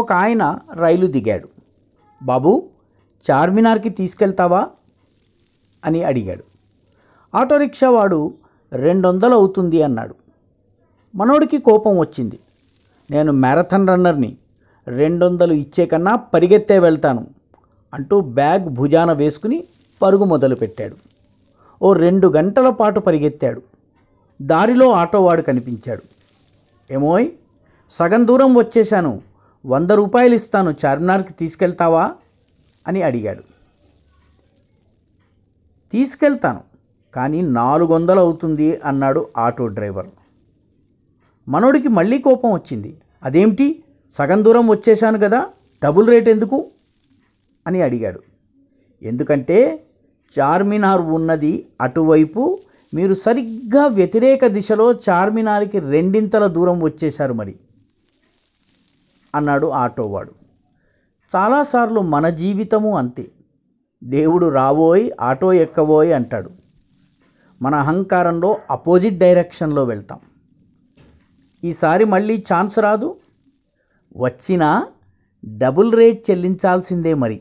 ఒక ఆయన రైలు దిగాడు బాబు చార్మినార్కి తీసుకెళ్తావా అని అడిగాడు ఆటోరిక్షా వాడు రెండు వందలు అవుతుంది అన్నాడు మనోడికి కోపం వచ్చింది నేను మ్యారథాన్ రన్నర్ని రెండు వందలు ఇచ్చే కన్నా పరిగెత్తే వెళ్తాను అంటూ బ్యాగ్ భుజాన వేసుకుని పరుగు మొదలుపెట్టాడు ఓ రెండు గంటల పాటు పరిగెత్తాడు దారిలో ఆటోవాడు కనిపించాడు ఏమోయ్ సగం దూరం వచ్చేశాను వంద రూపాయలు ఇస్తాను చార్మినార్కి తీసుకెళ్తావా అని అడిగాడు తీసుకెళ్తాను కానీ నాలుగు వందలు అవుతుంది అన్నాడు ఆటో డ్రైవర్ మనోడికి మళ్ళీ కోపం వచ్చింది అదేమిటి సగం దూరం వచ్చేశాను కదా డబుల్ రేట్ ఎందుకు అని అడిగాడు ఎందుకంటే చార్మినార్ ఉన్నది అటువైపు మీరు సరిగ్గా వ్యతిరేక దిశలో చార్మినార్కి రెండింతల దూరం వచ్చేశారు మరి అన్నాడు ఆటోవాడు చాలాసార్లు మన జీవితము అంతే దేవుడు రావోయ్ ఆటో ఎక్కవోయ్ అంటాడు మన అహంకారంలో అపోజిట్ డైరెక్షన్లో వెళ్తాం ఈసారి మళ్ళీ ఛాన్స్ రాదు వచ్చినా డబుల్ రేట్ చెల్లించాల్సిందే మరి